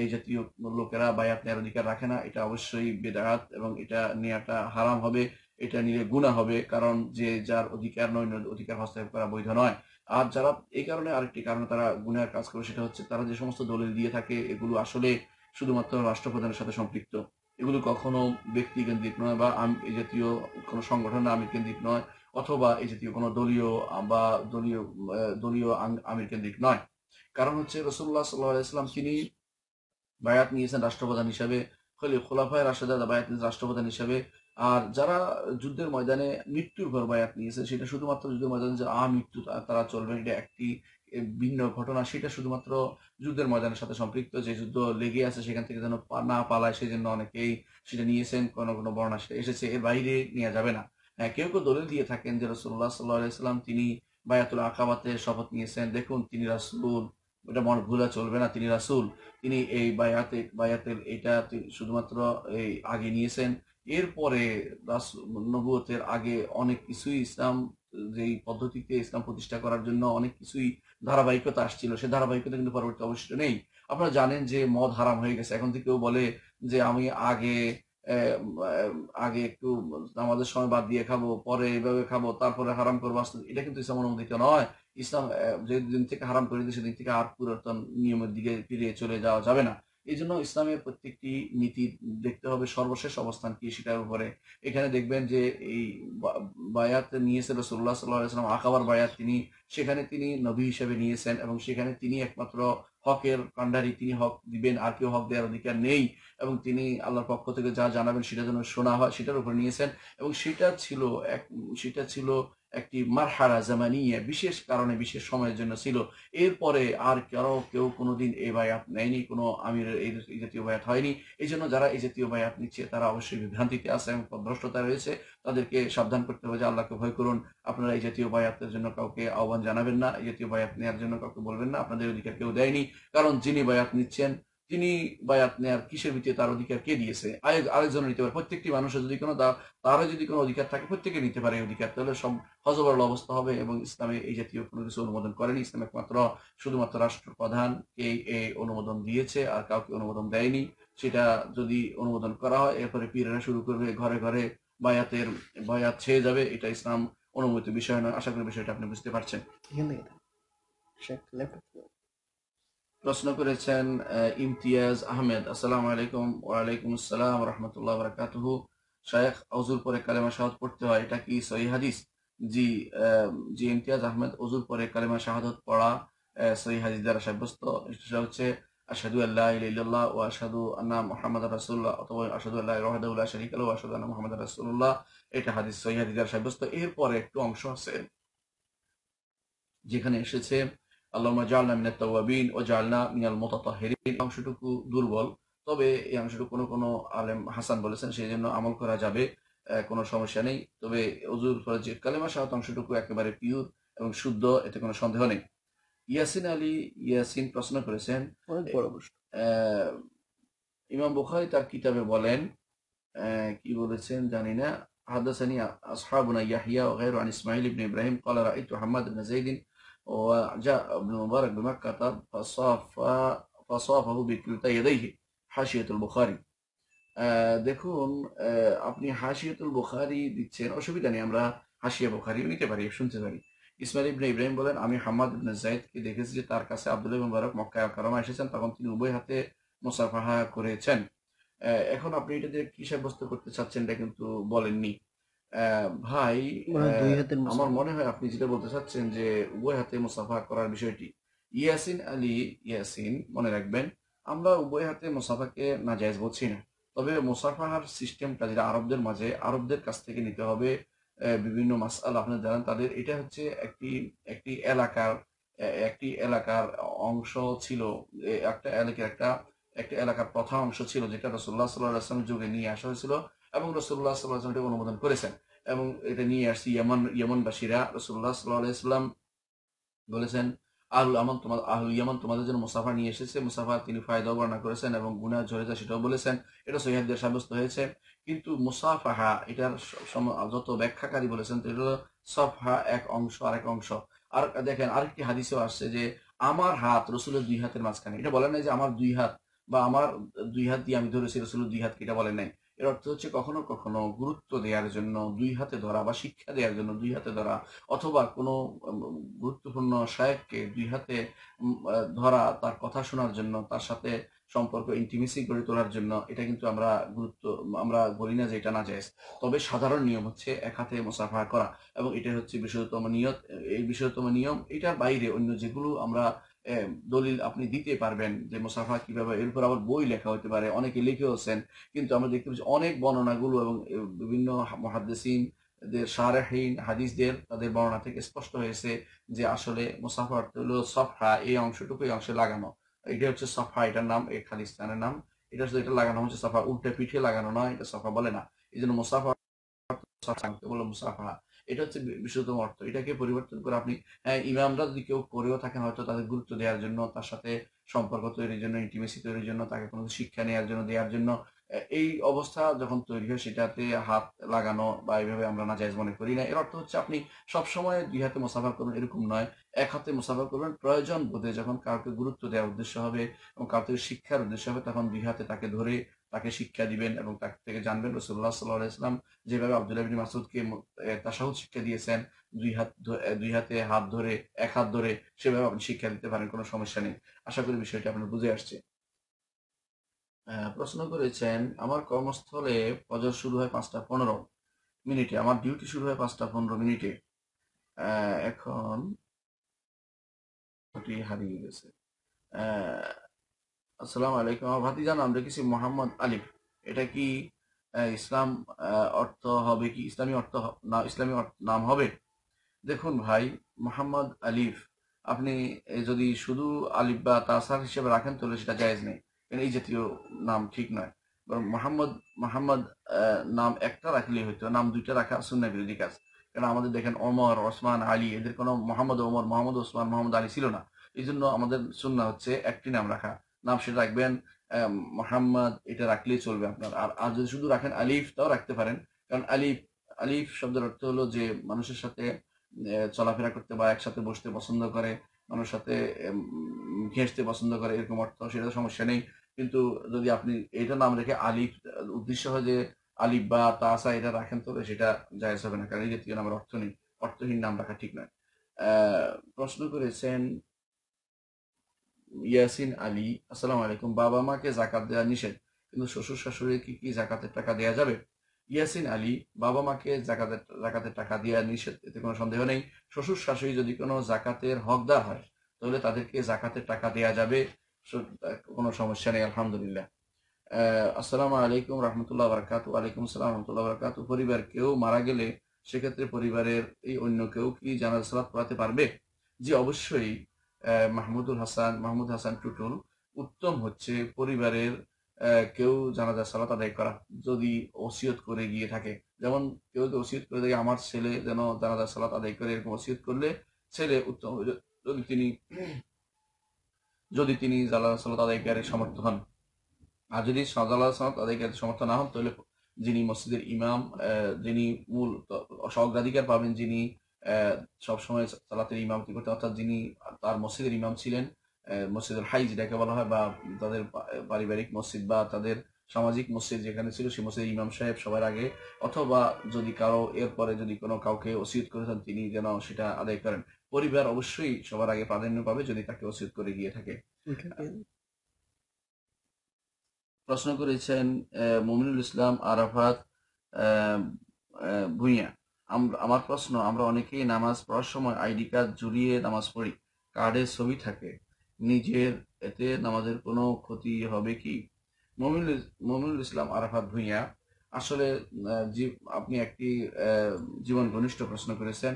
এই জাতীয় লোকেরা বায়াত নেওয়ার অধিকার রাখে না এটা অবশ্যই বেদায়াত এবং এটা নেওয়াটা হারাম হবে এটা নিয়ে গুণা হবে কারণ যে যার অধিকার নয় অধিকার হস্তক্ষেপ করা বৈধ নয় আর যারা এই কারণে আরেকটি কারণে তারা গুণার কাজ করে সেটা হচ্ছে তারা যে সমস্ত দলিল দিয়ে থাকে এগুলো আসলে শুধুমাত্র রাষ্ট্রপ্রধানের সাথে সম্পৃক্ত এগুলো কখনো ব্যক্তি কেন্দ্রিক নয় বা এই জাতীয় কোনো সংগঠন আমির কেন্দ্রিক নয় অথবা এই জাতীয় কোনো দলীয় বা দলীয় দলীয় আমির কেন্দ্রিক নয় কারণ হচ্ছে রসুল্লাহ সাল্লাহাম তিনি বায়াত নিয়েছেন রাষ্ট্রপ্রধান হিসাবে ফলে খোলাফায় রাশেদাদা বায়াত নিয়েছেন রাষ্ট্রপ্রধান হিসাবে আর যারা যুদ্ধের ময়দানে মৃত্যুর ঘর বায়াত নিয়েছে সেটা শুধুমাত্র যুদ্ধের ময়দানে যে আ মৃত্যু তারা চলবে এটা একটি ভিন্ন ঘটনা সেটা শুধুমাত্র যুদ্ধের ময়দানের সাথে সম্পৃক্ত যে যুদ্ধ লেগে আছে সেখান থেকে যেন না পালায় সেই জন্য অনেকেই সেটা নিয়েছেন কোনো কোনো বর্ণা এসেছে এর বাইরে নেওয়া যাবে না হ্যাঁ, কেউ কেউ দলিল দিয়ে থাকেন যে রসুল্লাহ সাল্লাহাম তিনি বায়াতুল আকাবাতে শপথ নিয়েছেন দেখুন তিনি রাসুল এটা মন ভুলা চলবে না তিনি রাসুল তিনি এই বায়াতে বায়াতের এটা শুধুমাত্র এই আগে নিয়েছেন এরপরে নবুয়তের আগে অনেক কিছুই ইসলাম যেই পদ্ধতিতে ইসলাম প্রতিষ্ঠা করার জন্য অনেক কিছুই ধারাবাহিকতা আসছিল সে ধারাবাহিকতা কিন্তু পরবর্তী অবশিষ্ট নেই আপনারা জানেন যে মদ হারাম হয়ে গেছে এখন থেকে কেউ বলে যে আমি আগে আগে একটু আমাদের সময় বাদ দিয়ে খাবো পরে এইভাবে খাবো তারপরে হারাম করবো আসতে এটা কিন্তু ইসলাম অনুমোদিত নয় ইসলাম যেদিন থেকে হারাম করে দিয়েছে সেদিন থেকে আর পুরাতন নিয়মের দিকে ফিরে চলে যাওয়া যাবে না এই জন্য ইসলামের প্রত্যেকটি নীতি দেখতে হবে সর্বশেষ অবস্থান কি সেটার উপরে এখানে দেখবেন যে এই বায়াত নিয়েছিল সোল্লা আসলাম আকাবার বায়াত তিনি সেখানে তিনি নবী হিসেবে নিয়েছেন এবং সেখানে তিনি একমাত্র হকের কান্ডারি তিনি হক দিবেন আর কেউ হক দেওয়ার অধিকার নেই এবং তিনি আল্লাহর পক্ষ থেকে যা জানাবেন সেটা যেন শোনা হয় সেটার উপরে নিয়েছেন এবং সেটা ছিল এক সেটা ছিল একটি মারহারা নিয়ে বিশেষ কারণে বিশেষ সময়ের জন্য ছিল এরপরে আর কারো কেউ কোনোদিন এই বায়াত নেয়নি কোনো আমির এই জাতীয় বায়াত হয়নি এই জন্য যারা এই জাতীয় বায়াত নিচ্ছে তারা অবশ্যই বিভ্রান্তিতে আছে এবং পদভ্রষ্টতা রয়েছে তাদেরকে সাবধান করতে হবে যে আল্লাহকে ভয় করুন আপনারা এই জাতীয় বায়াতের জন্য কাউকে আহ্বান জানাবেন না এই জাতীয় বায়াত নেওয়ার জন্য কাউকে বলবেন না আপনাদের অধিকার কেউ দেয়নি কারণ যিনি বায়াত নিচ্ছেন তিনি বা আপনি আর কিসের ভিত্তিতে তার অধিকার কে দিয়েছে আরেকজন নিতে পারে প্রত্যেকটি মানুষের যদি কোনো তারও যদি কোনো অধিকার থাকে প্রত্যেকে নিতে পারে অধিকার তাহলে সব হজবরল অবস্থা হবে এবং ইসলামে এই জাতীয় কোনো কিছু অনুমোদন করেনি ইসলাম একমাত্র শুধুমাত্র রাষ্ট্রপ্রধান এই এই অনুমোদন দিয়েছে আর কাউকে অনুমোদন দেয়নি সেটা যদি অনুমোদন করা হয় এরপরে পীরেরা শুরু করবে ঘরে ঘরে বায়াতের বায়াত ছেয়ে যাবে এটা ইসলাম অনুমোদিত বিষয় নয় আশা করি বিষয়টা আপনি বুঝতে পারছেন ইয়ে প্রশ্ন করেছেন ইমতিয়াজ আহমেদ আসসালামু আলাইকুম ওয়ালাইকুম আসসালাম রহমতুল্লাহ বরকাতহু শায়েখ অজুর পরে কালেমা শাহাদ পড়তে হয় এটা কি সহি হাদিস জি জি ইমতিয়াজ আহমেদ অজুর পরে কালেমা শাহাদত পড়া সহি হাদিস দ্বারা সাব্যস্ত সেটা হচ্ছে আশহাদু আল্লাহ ইলাইল্লাহ ও আশহাদু আন্না মুহাম্মাদ রাসূলুল্লাহ অথবা আশহাদু আল্লাহ ইলাহা ইল্লাল্লাহ শারীকা লাহু আশহাদু আন্না মুহাম্মাদ রাসূলুল্লাহ এটা হাদিস সহি হাদিস দ্বারা সাব্যস্ত এরপরে একটু অংশ আছে যেখানে এসেছে আল্লাহ জালনা মিনাত ও জালনা মিনাল অংশটুকু দুর্বল তবে এই অংশটুকু কোনো কোনো আলেম হাসান বলেছেন সেই জন্য আমল করা যাবে কোনো সমস্যা নেই তবে অজুর কালেমা অংশটুকু একেবারে পিওর এবং শুদ্ধ এতে কোনো সন্দেহ নেই ইয়াসিন আলী ইয়াসিন প্রশ্ন করেছেন ইমাম বুখারি তার কিতাবে বলেন কি বলেছেন জানি না হাদাসানি আসহাবুনা ইয়াহিয়া ও ইসমাইল ইবনে ইব্রাহিম قال রাইতু হামাদ ইবনে وجاء ابن المبارك بمكة فصاف فصافه بكلتا يديه حاشية البخاري দেখুন আপনি হাসিয়তুল বুখারি দিচ্ছেন অসুবিধা নেই আমরা হাসিয়া বুখারি নিতে পারি শুনতে পারি ইসমাইল ইবনে ইব্রাহিম বলেন আমি হাম্মাদ ইবনে জায়দকে দেখেছি যে তার কাছে আবদুল্লাহ মুবারক মক্কায় কারমা এসেছেন তখন তিনি উভয় হাতে মুসাফাহা করেছেন এখন আপনি এটা দিয়ে কি সাব্যস্ত করতে চাচ্ছেন এটা কিন্তু বলেননি ভাই মানে আমার মনে হয় আপনি যেটা বলতে চাচ্ছেন যে উভয় হাতে মুসাফা করার বিষয়টি ইয়াসিন আলী ইয়াসিন মনে রাখবেন আমরা উভয় হাতে মুসাফাকে বলছি না তবে মুসাফাহার সিস্টেমটা যেটা আরবদের মাঝে আরবদের কাছ থেকে নিতে হবে বিভিন্ন মাসাল আপনি জানান তাদের এটা হচ্ছে একটি একটি এলাকার একটি এলাকার অংশ ছিল একটা এলাকার একটা একটা এলাকার প্রথা অংশ ছিল যেটা রসুল্লাহ সাল্লাহ আসলাম যুগে নিয়ে আসা হয়েছিল এবং রসুল্লাহ সাল্লাহ এটা অনুমোদন করেছেন এবং এটা নিয়ে আসছি ইয়মন ইয়মনবাসীরা রসুল্লাহ সাল্লাহ ইসলাম বলেছেন আহুল আমন তোমার আহুল ইয়মন তোমাদের জন্য মুসাফা নিয়ে এসেছে মুসাফা তিনি ফায়দা বর্ণনা করেছেন এবং গুনা ঝরে যা সেটাও বলেছেন এটা সৈহাদ্যের সাব্যস্ত হয়েছে কিন্তু মুসাফাহা এটার যত ব্যাখ্যাকারী বলেছেন তো এটা সফহা এক অংশ আর এক অংশ আর দেখেন আরেকটি হাদিসেও আসছে যে আমার হাত রসুলের দুই হাতের মাঝখানে এটা বলে নাই যে আমার দুই হাত বা আমার দুই হাত দিয়ে আমি ধরেছি রসুলের দুই হাত এটা বলে নাই এর অর্থ হচ্ছে কখনো কখনো গুরুত্ব দেওয়ার জন্য দুই হাতে ধরা বা শিক্ষা দেওয়ার জন্য দুই হাতে ধরা অথবা কোনো গুরুত্বপূর্ণ সাহেবকে দুই হাতে ধরা তার কথা শোনার জন্য তার সাথে সম্পর্ক ইন্টিমেসি গড়ে তোলার জন্য এটা কিন্তু আমরা গুরুত্ব আমরা বলি না যে এটা না যায় তবে সাধারণ নিয়ম হচ্ছে এক হাতে মুসাফা করা এবং এটা হচ্ছে বিশেষতম নিয়ত এই বিশেষতম নিয়ম এটার বাইরে অন্য যেগুলো আমরা দলিল আপনি দিতে পারবেন যে মুসাফা কিভাবে এর উপর আবার বই লেখা হতে পারে অনেকে লিখেওছেন কিন্তু আমরা দেখতে পাচ্ছি অনেক বর্ণনাগুলো এবং বিভিন্ন মহাদ্দেসিন সারাহীন হাদিসদের তাদের বর্ণনা থেকে স্পষ্ট হয়েছে যে আসলে মুসাফা হলো সফা এই অংশটুকু এই অংশে লাগানো এটা হচ্ছে সফা এটার নাম এই খালিস্তানের নাম এটা হচ্ছে এটা লাগানো হচ্ছে সফা উল্টে পিঠে লাগানো নয় এটা সফা বলে না এই জন্য মুসাফা বলে মুসাফা এটা হচ্ছে বিশুদ্ধতম অর্থ এটাকে পরিবর্তন করে আপনি হ্যাঁ, ইমামরা যদি কেউ করেও থাকেন হয়তো তাদের গুরুত্ব দেওয়ার জন্য তার সাথে সম্পর্ক তৈরির জন্য ইন্টিমেসি তৈরির জন্য তাকে কোনো শিক্ষা নেওয়ার জন্য দেওয়ার জন্য এই অবস্থা যখন তৈরি হয় সেটাতে হাত লাগানো বা এইভাবে আমরা নাজায়জ মনে করি না এর অর্থ হচ্ছে আপনি সবসময় দুই হাতে মোসাফার করবেন এরকম নয় এক হাতে মোসাফার করবেন প্রয়োজন বোধে যখন কাউকে গুরুত্ব দেওয়ার উদ্দেশ্য হবে এবং কাউকে শিক্ষার উদ্দেশ্য হবে তখন দুই হাতে তাকে ধরে তাকে শিক্ষা দিবেন এবং তার থেকে জানবেন রসুল্লাহ সাল্লাহ ইসলাম যেভাবে আবদুল্লাহ বিন মাসুদকে তাসাহুদ শিক্ষা দিয়েছেন দুই হাত দুই হাতে হাত ধরে এক হাত ধরে সেভাবে আপনি শিক্ষা দিতে পারেন কোনো সমস্যা নেই আশা করি বিষয়টি আপনার বুঝে আসছে প্রশ্ন করেছেন আমার কর্মস্থলে ফজর শুরু হয় পাঁচটা পনেরো মিনিটে আমার ডিউটি শুরু হয় পাঁচটা পনেরো মিনিটে এখন হারিয়ে গেছে আসসালামু আলাইকুম আমার ভাতিজা নাম রেখেছি মোহাম্মদ আলিম এটা কি ইসলাম অর্থ হবে কি ইসলামী অর্থ না ইসলামী নাম হবে দেখুন ভাই মোহাম্মদ আলিফ আপনি যদি শুধু আলিফ বা তাসার হিসেবে রাখেন তাহলে সেটা জায়েজ নেই এই জাতীয় নাম ঠিক নয় বরং মোহাম্মদ মোহাম্মদ নাম একটা রাখলেই হইতো নাম দুইটা রাখা শূন্য বিরোধী কাজ কারণ আমাদের দেখেন ওমর ওসমান আলী এদের কোনো মোহাম্মদ ওমর মোহাম্মদ ওসমান মোহাম্মদ আলী ছিল না এই জন্য আমাদের শূন্য হচ্ছে একটি নাম রাখা নাম সেটা রাখবেন মোহাম্মদ এটা রাখলেই চলবে আপনার আর আর যদি শুধু রাখেন আলিফ তাও রাখতে পারেন কারণ আলিফ আলিফ শব্দের অর্থ হলো যে মানুষের সাথে চলাফেরা করতে বা একসাথে বসতে পছন্দ করে মানুষের সাথে ঘেঁষতে পছন্দ করে এরকম অর্থ সেটা সমস্যা নেই কিন্তু যদি আপনি এটা নাম রেখে আলিফ উদ্দেশ্য হয় যে আলিফ বা তাসা এটা রাখেন তবে সেটা জায়জ হবে না কারণ এই জাতীয় নামের অর্থ নেই অর্থহীন নাম রাখা ঠিক নয় প্রশ্ন করেছেন ইয়াসিন আলী আসসালামু আলাইকুম বাবা মাকে জাকাত দেওয়া নিষেধ কিন্তু শ্বশুর শাশুড়ি কি কি জাকাতের টাকা দেওয়া যাবে ইয়াসিন আলী বাবা মাকে জাকাতের জাকাতের টাকা দেওয়া নিষেধ এতে কোনো সন্দেহ নেই শ্বশুর শাশুড়ি যদি কোনো জাকাতের হকদার হয় তাহলে তাদেরকে জাকাতের টাকা দেওয়া যাবে কোনো সমস্যা নেই আলহামদুলিল্লাহ আসসালামু আলাইকুম রহমতুল্লাহ বরকাত ওয়ালাইকুম আসসালাম রহমতুল্লাহ বরকাত পরিবার কেউ মারা গেলে সেক্ষেত্রে পরিবারের এই অন্য কেউ কি জানাজা সালাত পড়াতে পারবে জি অবশ্যই মাহমুদুল হাসান মাহমুদ হাসান টুটুল উত্তম হচ্ছে পরিবারের কেউ জানাজা সালাত আদায় করা যদি ওসিয়ত করে গিয়ে থাকে যেমন কেউ যদি ওসিয়ত করে থাকে আমার ছেলে যেন জানাজা সালাত আদায় করে এরকম ওসিয়ত করলে ছেলে উত্তম যদি তিনি যদি তিনি জালাজা সালাত আদায়কারের সমর্থ হন আর যদি জালাজা সালাত আদায়কারের সমর্থ না হন তাহলে যিনি মসজিদের ইমাম যিনি মূল অগ্রাধিকার পাবেন যিনি সবসময় সালাতের কি করতেন অর্থাৎ যিনি তার মসজিদের ইমাম ছিলেন মসজিদুল হাই যেটাকে বলা হয় বা তাদের পারিবারিক মসজিদ বা তাদের সামাজিক মসজিদ যেখানে ছিল সেই মসজিদ ইমাম সাহেব সবার আগে অথবা যদি কারো এরপরে যদি কোনো কাউকে ওসিয়ত করেছেন তিনি যেন সেটা আদায় করেন পরিবার অবশ্যই সবার আগে প্রাধান্য পাবে যদি তাকে ওসিয়ত করে গিয়ে থাকে প্রশ্ন করেছেন মমিনুল ইসলাম আরাফাত ভুইয়া আমার প্রশ্ন আমরা অনেকেই নামাজ পড়ার সময় আইডি কার্ড জুড়িয়ে নামাজ পড়ি কার্ডের ছবি থাকে নিজের এতে নামাজের কোনো ক্ষতি হবে কি মমিনুল মমিনুল ইসলাম আরাফাত ভুইয়া আসলে আপনি একটি জীবন ঘনিষ্ঠ প্রশ্ন করেছেন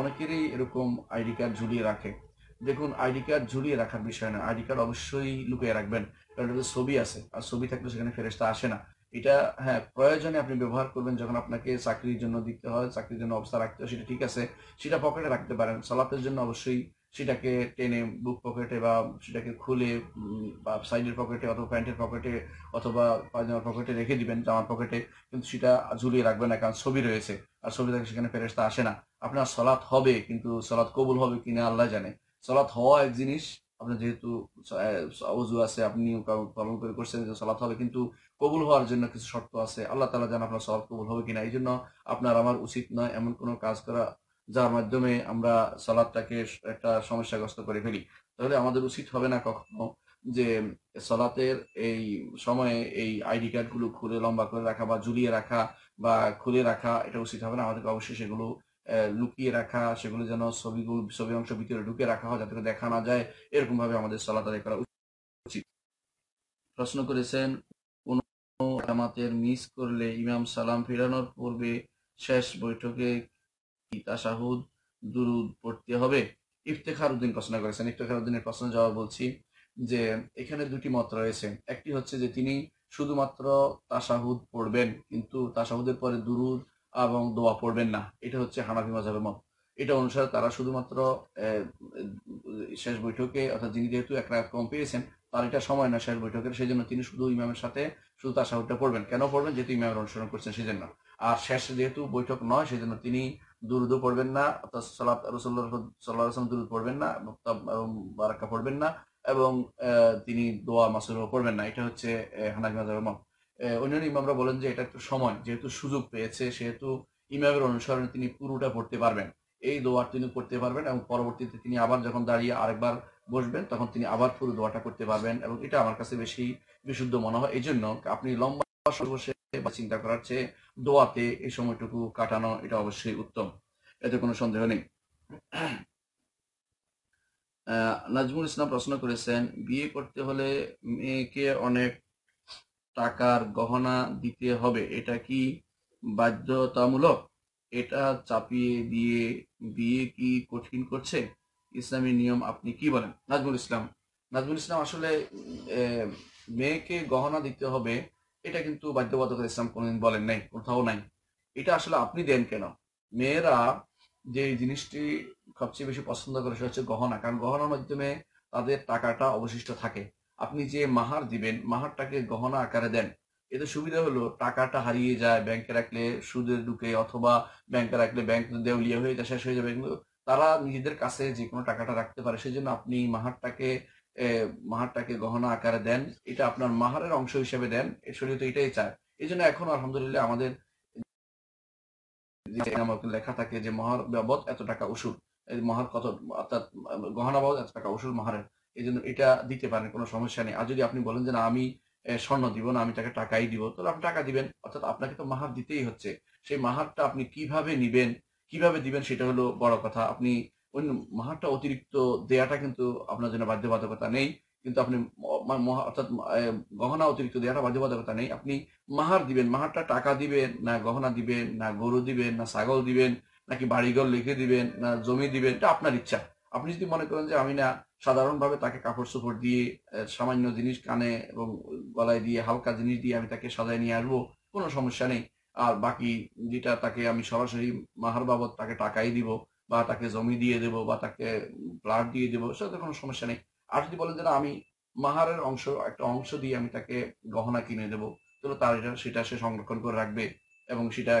অনেকেরই এরকম আইডি কার্ড ঝুলিয়ে রাখে দেখুন আইডি কার্ড ঝুলিয়ে রাখার বিষয় না আইডি কার্ড অবশ্যই লুকিয়ে রাখবেন কারণ ছবি আছে আর ছবি থাকলে সেখানে ফেরেস্তা আসে না এটা হ্যাঁ প্রয়োজনে আপনি ব্যবহার করবেন যখন আপনাকে চাকরির জন্য দিতে হয় চাকরির জন্য অবস্থা রাখতে হয় সেটা ঠিক আছে সেটা পকেটে রাখতে পারেন সালাতের জন্য অবশ্যই সেটাকে টেনে বুক পকেটে বা সেটাকে খুলে বা সাইডের পকেটে অথবা প্যান্টের পকেটে অথবা পায়জামার পকেটে রেখে দিবেন জামার পকেটে কিন্তু সেটা ঝুলিয়ে রাখবেন না কারণ ছবি রয়েছে আর ছবি থাকে সেখানে ফেরেস্ত আসে না আপনার সলাৎ হবে কিন্তু সলাৎ কবুল হবে কিনা আল্লাহ জানে সলাৎ হওয়া এক জিনিস আপনার যেহেতু অজু আছে আপনি পালন করে করছেন যে সলাৎ হবে কিন্তু কবুল হওয়ার জন্য কিছু শর্ত আছে আল্লাহ তালা যেন আপনার সব কবুল হবে কিনা এই জন্য আপনার আমার উচিত নয় এমন কোনো কাজ করা যার মাধ্যমে আমরা সালাদটাকে একটা সমস্যাগ্রস্ত করে ফেলি তাহলে আমাদের উচিত হবে না কখনো যে সালাতের এই সময়ে এই আইডি কার্ডগুলো খুলে লম্বা করে রাখা বা ঝুলিয়ে রাখা বা খুলে রাখা এটা উচিত হবে না আমাদেরকে অবশ্যই সেগুলো লুকিয়ে রাখা সেগুলো যেন ছবিগুলো ছবি অংশ ভিতরে ঢুকে রাখা হয় যাতে দেখা না যায় এরকম ভাবে আমাদের সালাত আদায় করা উচিত প্রশ্ন করেছেন কামাতের মিস করলে ইমাম সালাম ফেরানোর পূর্বে শেষ বৈঠকে তাসাহুদ দুরুদ পড়তে হবে ইফতেখার উদ্দিন প্রশ্ন করেছেন ইফতেখার উদ্দিনের প্রশ্ন জবাব বলছি যে এখানে দুটি মত রয়েছে একটি হচ্ছে যে তিনি শুধুমাত্র তাসাহুদ পড়বেন কিন্তু তাসাহুদের পরে দুরুদ এবং দোয়া পড়বেন না এটা হচ্ছে হানাফি মাঝাবের মত এটা অনুসারে তারা শুধুমাত্র শেষ বৈঠকে অর্থাৎ যিনি যেহেতু একটা কম পেয়েছেন তার এটা সময় না শেষ বৈঠকের সেই জন্য তিনি শুধু ইমামের সাথে শুধু সাহুটা পড়বেন কেন পড়বেন যেহেতু ইমামের অনুসরণ করছেন সেই জন্য আর শেষ যেহেতু বৈঠক নয় সেই জন্য তিনি দুরুদও পড়বেন না সালাত রসুল্লাহ সাল্লাহ আসলাম দুরুদ পড়বেন না বারাক্কা পড়বেন না এবং তিনি দোয়া মাসুরও পড়বেন না এটা হচ্ছে হানাজ মাজার মত অন্যান্য ইমামরা বলেন যে এটা একটু সময় যেহেতু সুযোগ পেয়েছে সেহেতু ইমামের অনুসরণে তিনি পুরোটা পড়তে পারবেন এই দোয়ার তিনি করতে পারবেন এবং পরবর্তীতে তিনি আবার যখন দাঁড়িয়ে আরেকবার বসবেন তখন তিনি আবার পুরো দোয়াটা করতে পারবেন এবং এটা আমার কাছে বেশি বিশুদ্ধ মনে হয় এই জন্য আপনি লম্বা বসে বা চিন্তা করার চেয়ে দোয়াতে এই সময়টুকু কাটানো এটা অবশ্যই উত্তম এতে কোনো সন্দেহ নেই নাজমুল ইসলাম প্রশ্ন করেছেন বিয়ে করতে হলে মেয়েকে অনেক টাকার গহনা দিতে হবে এটা কি বাধ্যতামূলক এটা চাপিয়ে দিয়ে বিয়ে কি কঠিন করছে ইসলামী নিয়ম আপনি কি বলেন নাজমুল ইসলাম নাজমুল ইসলাম আসলে মেয়েকে গহনা দিতে হবে এটা কিন্তু বাধ্যবাধকতা ইসলাম কোনোদিন বলেন নাই কোথাও নাই এটা আসলে আপনি দেন কেন মেয়েরা যে জিনিসটি সবচেয়ে বেশি পছন্দ করে সেটা হচ্ছে গহনা কারণ গহনার মাধ্যমে তাদের টাকাটা অবশিষ্ট থাকে আপনি যে মাহার দিবেন মাহারটাকে গহনা আকারে দেন এতে সুবিধা হলো টাকাটা হারিয়ে যায় ব্যাংকে রাখলে সুদে ঢুকে অথবা ব্যাংকে রাখলে ব্যাংক দেউলিয়া হয়ে যায় শেষ হয়ে যাবে কিন্তু তারা নিজেদের কাছে যে কোনো টাকাটা রাখতে পারে সেই জন্য আপনি মাহারটাকে মাহারটাকে গহনা আকারে দেন এটা আপনার মাহারের অংশ হিসেবে দেন শরীর তো এটাই চায় এই জন্য এখন আলহামদুলিল্লাহ আমাদের লেখা থাকে যে মহার বাবদ এত টাকা ওষুধ মহার কত অর্থাৎ গহনা বাবদ এত টাকা ওষুধ মহারের এই জন্য এটা দিতে পারেন কোনো সমস্যা নেই আর যদি আপনি বলেন যে না আমি স্বর্ণ দিব না আমি তাকে টাকাই দিব তাহলে আপনি টাকা দিবেন অর্থাৎ আপনাকে তো মাহার দিতেই হচ্ছে সেই মাহারটা আপনি কিভাবে নিবেন কিভাবে দিবেন সেটা হলো বড় কথা আপনি অন্য মহাটা অতিরিক্ত দেয়াটা কিন্তু আপনার জন্য বাধ্যবাধকতা নেই কিন্তু আপনি অর্থাৎ গহনা অতিরিক্ত দেওয়াটা বাধ্যবাধকতা নেই আপনি মাহার দিবেন মাহারটা টাকা দিবেন না গহনা দিবেন না গরু দিবেন না ছাগল দিবেন নাকি বাড়িঘর লিখে দিবেন না জমি দিবেন এটা আপনার ইচ্ছা আপনি যদি মনে করেন যে আমি না সাধারণভাবে তাকে কাপড় চোপড় দিয়ে সামান্য জিনিস কানে এবং গলায় দিয়ে হালকা জিনিস দিয়ে আমি তাকে সাজায় নিয়ে আসবো কোনো সমস্যা নেই আর বাকি যেটা তাকে আমি সরাসরি মাহার বাবদ তাকে টাকাই দিব বা তাকে জমি দিয়ে দেব বা তাকে প্লাট দিয়ে দেবো সেটা কোনো সমস্যা নেই আর যদি বলেন যে না আমি মাহারের অংশ একটা অংশ দিয়ে আমি তাকে গহনা কিনে দেবো তাহলে তার এটা সেটা সে সংরক্ষণ করে রাখবে এবং সেটা